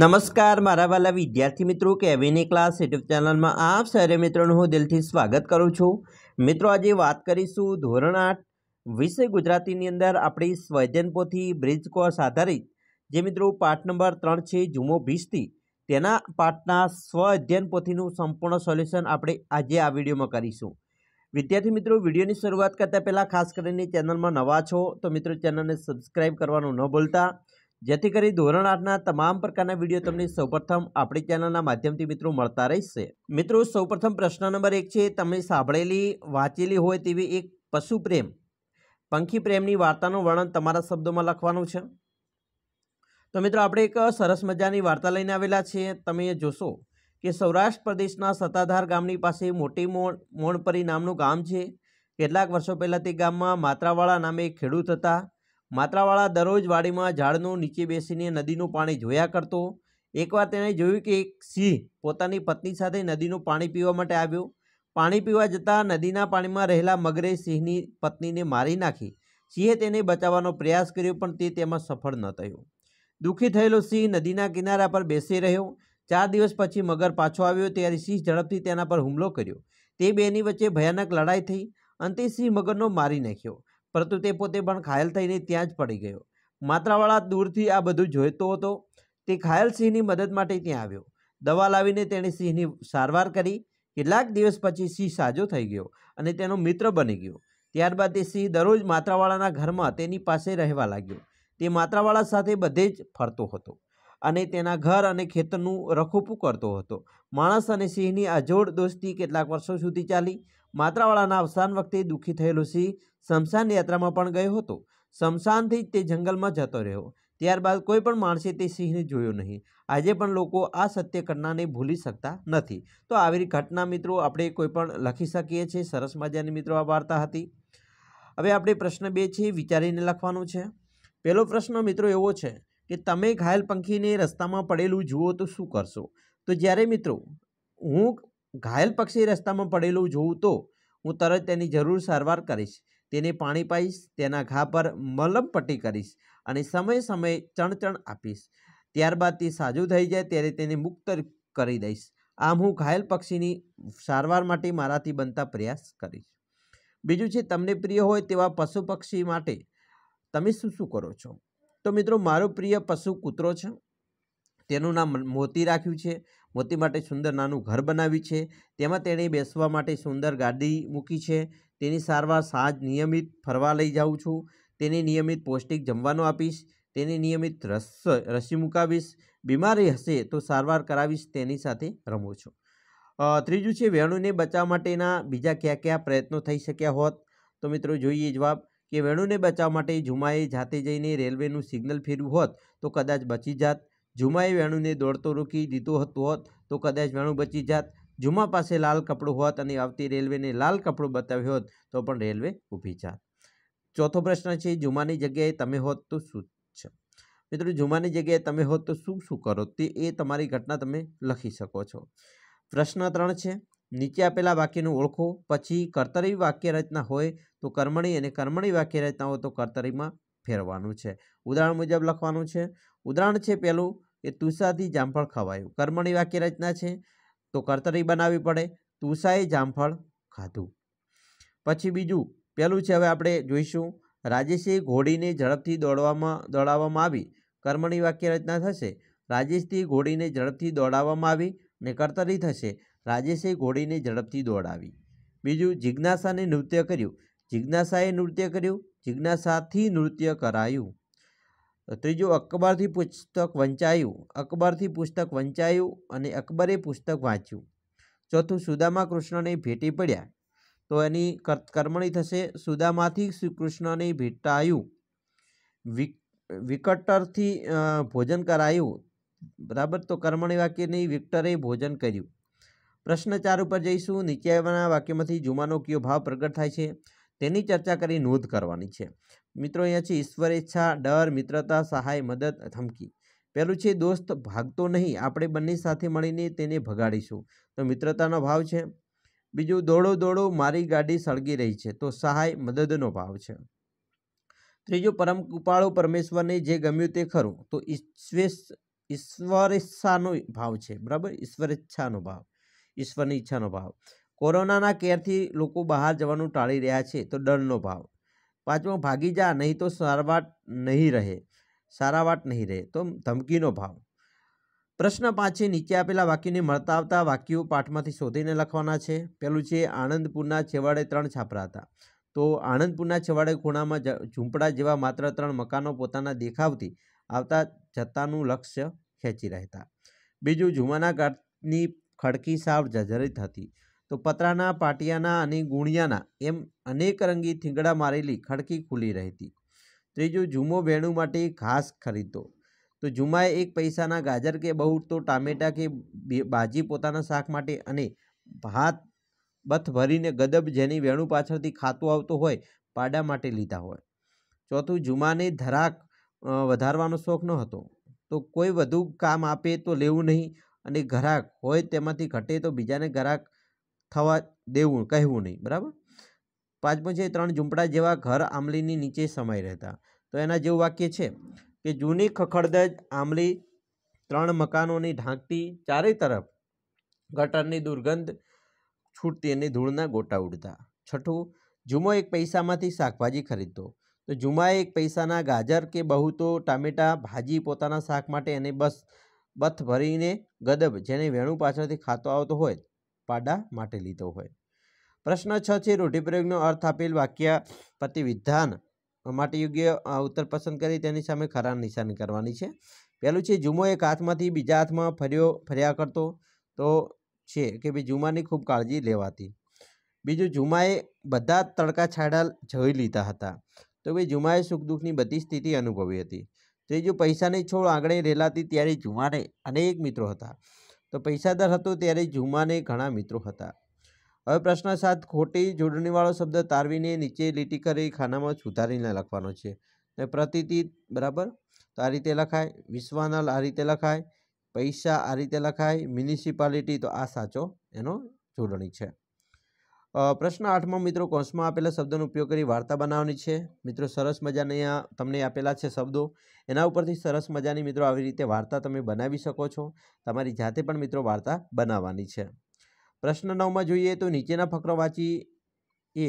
નમસ્કાર મારા વાલા વિદ્યાર્થી મિત્રો કેવિની ક્લાસ યુટ્યુબ ચેનલમાં આપ સારે મિત્રોનું હું દિલથી સ્વાગત કરું છું મિત્રો આજે વાત કરીશું ધોરણ આઠ વિષય ગુજરાતીની અંદર આપણી સ્વજન બ્રિજ કોર્સ આધારિત જે મિત્રો પાઠ નંબર ત્રણ છે જુમો ભીસ્તી તેના પાઠના સ્વ અધ્યયન પોથીનું સંપૂર્ણ સોલ્યુશન આપણે આજે આ વિડીયોમાં કરીશું વિદ્યાર્થી મિત્રો વિડીયોની શરૂઆત કરતાં પહેલાં ખાસ કરીને ચેનલમાં નવા છો તો મિત્રો ચેનલને સબસ્ક્રાઈબ કરવાનું ન ભૂલતા જેથી કરી ધોરણ આઠના તમામ પ્રકારના વિડીયો તમને સૌપ્રથમ આપણી ચેનલના માધ્યમથી મિત્રો મળતા રહેશે મિત્રો સૌપ્રથમ પ્રશ્ન નંબર એક છે તમે સાંભળેલી વાંચેલી હોય તેવી એક પશુ પ્રેમ પંખી પ્રેમની વાર્તાનું વર્ણન તમારા શબ્દોમાં લખવાનું છે તો મિત્રો આપણે એક સરસ મજાની વાર્તા લઈને આવેલા છીએ તમે એ જોશો કે સૌરાષ્ટ્ર પ્રદેશના સત્તાધાર ગામની પાસે મોટી મોણ મોણપરી નામનું ગામ છે કેટલાક વર્ષો પહેલાં તે ગામમાં માત્રાવાળા નામે ખેડૂત હતા માત્રાવાળા દરરોજ વાડીમાં ઝાડનું નીચે બેસીને નદીનું પાણી જોયા કરતો એકવાર તેણે જોયું કે એક સિંહ પોતાની પત્ની સાથે નદીનું પાણી પીવા માટે આવ્યો પાણી પીવા જતાં નદીના પાણીમાં રહેલા મગરે સિંહની પત્નીને મારી નાખી સિંહે તેને બચાવવાનો પ્રયાસ કર્યો પણ તે તેમાં સફળ ન થયો દુઃખી થયેલો સિંહ નદીના કિનારા પર બેસી રહ્યો ચાર દિવસ પછી મગર પાછો આવ્યો ત્યારે સિંહ ઝડપથી તેના પર હુમલો કર્યો તે બેની વચ્ચે ભયાનક લડાઈ થઈ અંતે સિંહ મગરનો મારી નાખ્યો પરંતુ તે પોતે પણ ઘાયલ થઈને ત્યાં જ પડી ગયો માત્રાવાળા દૂરથી આ બધું જોઈતો હતો તે ઘાયલ સિંહની મદદ માટે ત્યાં આવ્યો દવા લાવીને તેણે સિંહની સારવાર કરી કેટલાક દિવસ પછી સિંહ સાજો થઈ ગયો અને તેનો મિત્ર બની ગયો ત્યારબાદ તે સિંહ દરરોજ માત્રાવાળાના ઘરમાં તેની પાસે રહેવા લાગ્યો તે માત્રાવાળા સાથે બધે જ ફરતો હતો અને તેના ઘર અને ખેતરનું રખોપું કરતો હતો માણસ અને સિંહની અજોડ દોસ્તી કેટલાક વર્ષો સુધી ચાલી માત્રાવાળાના અવસાન વખતે દુઃખી થયેલો સિંહ શમશાન યાત્રામાં પણ ગયો હતો શમશાનથી જ તે જંગલમાં જતો રહ્યો ત્યારબાદ કોઈ પણ માણસે તે સિંહને જોયો નહીં આજે પણ લોકો આ સત્ય ઘટનાને ભૂલી શકતા નથી તો આવી ઘટના મિત્રો આપણે કોઈ પણ લખી શકીએ છીએ સરસ મજાની મિત્રો આ વાર્તા હતી હવે આપણે પ્રશ્ન બે છે વિચારીને લખવાનો છે પહેલો પ્રશ્ન મિત્રો એવો છે કે તમે ઘાયલ પંખીને રસ્તામાં પડેલું જુઓ તો શું કરશો તો જ્યારે મિત્રો હું ઘાયલ પક્ષી રસ્તામાં પડેલું જોઉં તો હું તરત તેની જરૂર સારવાર કરીશ તેને પાણી પાઈશ તેના ઘા પર મલમપટ્ટી કરીશ અને સમય સમયે ચણચણ આપીશ ત્યારબાદ તે સાજું થઈ જાય ત્યારે તેને મુક્ત કરી દઈશ આમ હું ઘાયલ પક્ષીની સારવાર માટે મારાથી બનતા પ્રયાસ કરીશ બીજું છે તમને પ્રિય હોય તેવા પશુ પક્ષી માટે તમે શું શું કરો છો તો મિત્રો મારો પ્રિય પશુ કૂતરો છે તેનું નામ મોતી રાખ્યું છે મોતી માટે સુંદર નાનું ઘર બનાવ્યું છે તેમાં તેણે બેસવા માટે સુંદર ગાડી મૂકી છે તેની સારવાર સાંજ નિયમિત ફરવા લઈ જાઉં છું તેને નિયમિત પૌષ્ટિક જમવાનું આપીશ તેને નિયમિત રસ રસી મુકાવીશ બીમારી હશે તો સારવાર કરાવીશ તેની સાથે રમું છું ત્રીજું છે વેણુને બચાવવા માટેના બીજા કયા કયા પ્રયત્નો થઈ શક્યા હોત તો મિત્રો જોઈએ જવાબ કે વેણુને બચાવવા માટે જુમાએ જાતે જઈને રેલવેનું સિગ્નલ ફેરવ્યું હોત તો કદાચ બચી જાત જુમાએ વેણુને દોડતો રોકી દીધો હતો હોત તો કદાચ વેણુ બચી જાત જુમા પાસે લાલ કપડું હોત અને આવતી રેલવેને લાલ કપડું બતાવ્યું હોત તો પણ રેલવે ઊભી જાત ચોથો પ્રશ્ન છે જુમાની જગ્યાએ તમે હોત તો શું છે મિત્રો જુમાની જગ્યાએ તમે હોત તો શું શું કરો તે એ તમારી ઘટના તમે લખી શકો છો પ્રશ્ન ત્રણ છે નીચે આપેલા વાક્યનું ઓળખો પછી કર્તરી વાક્ય રચના હોય તો કર્મણી અને કર્મણી વાક્ય રચના હોય તો કર્તરીમાં ફેરવાનું છે ઉદાહરણ મુજબ લખવાનું છે ઉદાહરણ છે પહેલું કે તુષાથી જામફળ ખવાયું કર્મણી વાક્ય રચના છે તો કર્તરી બનાવવી પડે તુષાએ જામફળ ખાધું પછી બીજું પહેલું છે હવે આપણે જોઈશું રાજેશે ઘોડીને ઝડપથી દોડવામાં દોડાવવામાં આવી કર્મણી વાક્ય રચના થશે રાજેશથી ઘોડીને ઝડપથી દોડાવવામાં આવી ને કર્તરી થશે રાજેશે ઘોડીને ઝડપથી દોડાવી બીજું જિજ્ઞાસાને નૃત્ય કર્યું જિજ્ઞાસાએ નૃત્ય કર્યું જિજ્ઞાસાથી નૃત્ય કરાયું ત્રીજું અકબરથી પુસ્તક વંચાયું અકબરથી પુસ્તક વંચાયું અને અકબરે પુસ્તક વાંચ્યું ચોથું સુદામા કૃષ્ણને ભેટી પડ્યા તો એની કર્મણી થશે સુદામાથી શ્રી શ્રીકૃષ્ણને ભેટાયું વિકટરથી ભોજન કરાયું બરાબર તો કર્મણી વાક્યની વિક્ટરે ભોજન કર્યું પ્રશ્ન ચાર ઉપર જઈશું નીચેના વાક્યમાંથી જુમાનો કયો ભાવ પ્રગટ થાય છે તેની ચર્ચા કરી નોંધ કરવાની છે મિત્રો અહીંયા છે ઈશ્વર ઈચ્છા ડર મિત્રતા સહાય મદદ ધમકી પહેલું છે દોસ્ત ભાગતો નહીં આપણે બંને સાથે મળીને તેને ભગાડીશું તો મિત્રતાનો ભાવ છે બીજું દોડો દોડો મારી ગાડી સળગી રહી છે તો સહાય મદદનો ભાવ છે ત્રીજું પરમ કૃપાળો પરમેશ્વરને જે ગમ્યું તે ખરું તો ઈશ્વેશ ઈશ્વરેચ્છાનો ભાવ છે બરાબર ઈશ્વરેચ્છાનો ભાવ ઈશ્વરની ઈચ્છાનો ભાવ કોરોનાના કેરથી લોકો બહાર જવાનું ટાળી રહ્યા છે તો ડરનો ભાવ પાંચમો ભાગી જા નહીં તો સારવાર નહીં રહે સારાવાટ નહીં રહે તો ધમકીનો ભાવ પ્રશ્ન પાંચે નીચે આપેલા વાક્યોને મળતા આવતા વાક્યો પાઠમાંથી શોધીને લખવાના છે પેલું છે આણંદપુરના છેવાડે ત્રણ છાપરા હતા તો આનંદપુરના છેવાડે ખૂણામાં ઝૂંપડા જેવા માત્ર ત્રણ મકાનો પોતાના દેખાવથી આવતા જતાનું લક્ષ્ય ખેંચી રહેતા બીજું જુમાના ઘાટની ખડકી સાવ જજરિત હતી તો પતરાના પાટિયાના અને ગુણિયાના એમ અનેક રંગી થીંગડા મારેલી ખડકી ખુલી રહેતી ત્રીજું જુમો વેણુ માટે ઘાસ ખરીદતો તો જુમાએ એક પૈસાના ગાજર કે બહુ તો ટામેટાં કે બાજી પોતાના શાક માટે અને ભાત બથ ભરીને ગદબ જેની વેણુ પાછળથી ખાતું આવતું હોય પાડા માટે લીધા હોય ચોથું જુમાને ધરાક વધારવાનો શોખ ન હતો તો કોઈ વધુ કામ આપે તો લેવું નહીં અને ઘરાક હોય તેમાંથી ઘટે તો બીજાને ઘરાક થવા દેવું કહેવું નહીં બરાબર પાંચમું છે ત્રણ ઝૂંપડા જેવા ઘર આંબલીની નીચે સમાઈ રહેતા તો એના જેવું વાક્ય છે કે જૂની ખખડદજ આંબલી ત્રણ મકાનોની ઢાંકતી ચારે તરફ ગટરની દુર્ગંધ છૂટતી અને ધૂળના ગોટા ઉડતા છઠ્ઠું જુમો એક પૈસામાંથી શાકભાજી ખરીદતો તો જુમાએ એક પૈસાના ગાજર કે બહુ તો ટામેટા ભાજી પોતાના શાક માટે અને બસ બથ ભરીને ગદબ જેને વેણું પાછળથી ખાતો આવતો હોય પાડા માટે લીધો હોય પ્રશ્ન છ છે રૂઢિપ્રયોગનો અર્થ આપેલ વાક્ય પ્રતિ વિધાન માટે યોગ્ય ઉત્તર પસંદ કરી તેની સામે ખરા નિશાની કરવાની છે પહેલું છે જુમો એક હાથમાંથી બીજા હાથમાં ફર્યો ફર્યા કરતો તો છે કે ભાઈ જુમાની ખૂબ કાળજી લેવાતી બીજું જુમાએ બધા તડકા છાડા જોઈ લીધા હતા તો ભાઈ જુમાએ સુખ દુઃખની બધી સ્થિતિ અનુભવી હતી ત્રીજું પૈસાની છોડ આંગણે રેલાતી ત્યારે જુમાને અનેક મિત્રો હતા તો પૈસાદાર હતો ત્યારે ઝુમાને ઘણા મિત્રો હતા હવે પ્રશ્ન સાત ખોટી જોડણીવાળો શબ્દ તારવીને નીચે લીટી કરી ખાનામાં સુધારીને લખવાનો છે ને પ્રતિતિ બરાબર તો આ રીતે લખાય વિશ્વાનલ આ રીતે લખાય પૈસા આ રીતે લખાય મ્યુનિસિપાલિટી તો આ સાચો એનો જોડણી છે પ્રશ્ન આઠમાં મિત્રો કોષમાં આપેલા શબ્દોનો ઉપયોગ કરી વાર્તા બનાવવાની છે મિત્રો સરસ મજાની અહીંયા તમને આપેલા છે શબ્દો એના ઉપરથી સરસ મજાની મિત્રો આવી રીતે વાર્તા તમે બનાવી શકો છો તમારી જાતે પણ મિત્રો વાર્તા બનાવવાની છે પ્રશ્ન નવમાં જોઈએ તો નીચેના ફકરો વાંચી એ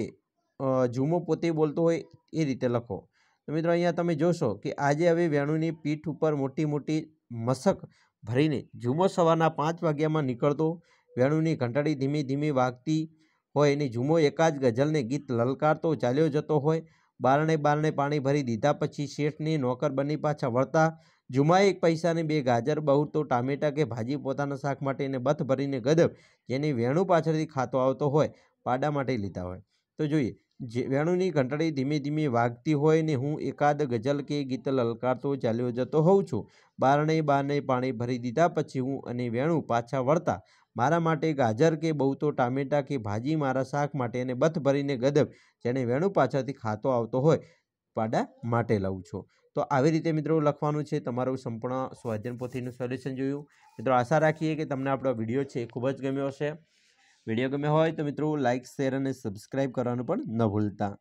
જુમો પોતે બોલતો હોય એ રીતે લખો તો મિત્રો અહીંયા તમે જોશો કે આજે હવે વેણુની પીઠ ઉપર મોટી મોટી મશક ભરીને જુમો સવારના પાંચ વાગ્યામાં નીકળતો વેણુની ઘંટાળી ધીમે ધીમે વાગતી હોય એની જુમો એકાદ ગઝલને ગીત લલકારતો ચાલ્યો જતો હોય બારણે બારણે પાણી ભરી દીધા પછી શેઠની નોકર બની પાછા વળતા જુમાએ એક પૈસાની બે ગાજર બહુ તો ટામેટા કે ભાજી પોતાના શાક માટે એને બથ ભરીને ગદબ જેની વેણું પાછળથી ખાતો આવતો હોય પાડા માટે લીધા હોય તો જોઈએ જે વેણુની ઘંટડી ધીમે ધીમે વાગતી હોય ને હું એકાદ ગઝલ કે ગીત લલકારતો ચાલ્યો જતો હોઉં છું બારણે બારણે પાણી ભરી દીધા પછી હું અને વેણું પાછા વળતા મારા માટે ગાજર કે બહુતો ટામેટાં કે ભાજી મારા શાક માટે અને બથ ભરીને ગદબ જેણે વેણુ પાછળથી ખાતો આવતો હોય પાડા માટે લઉં છું તો આવી રીતે મિત્રો લખવાનું છે તમારું સંપૂર્ણ સ્વાધ્યન પોથીનું સોલ્યુશન જોયું મિત્રો આશા રાખીએ કે તમને આપણો વિડીયો છે ખૂબ જ ગમ્યો હશે વિડીયો ગમ્યો હોય તો મિત્રો લાઇક શેર અને સબસ્ક્રાઈબ કરવાનું પણ ન ભૂલતા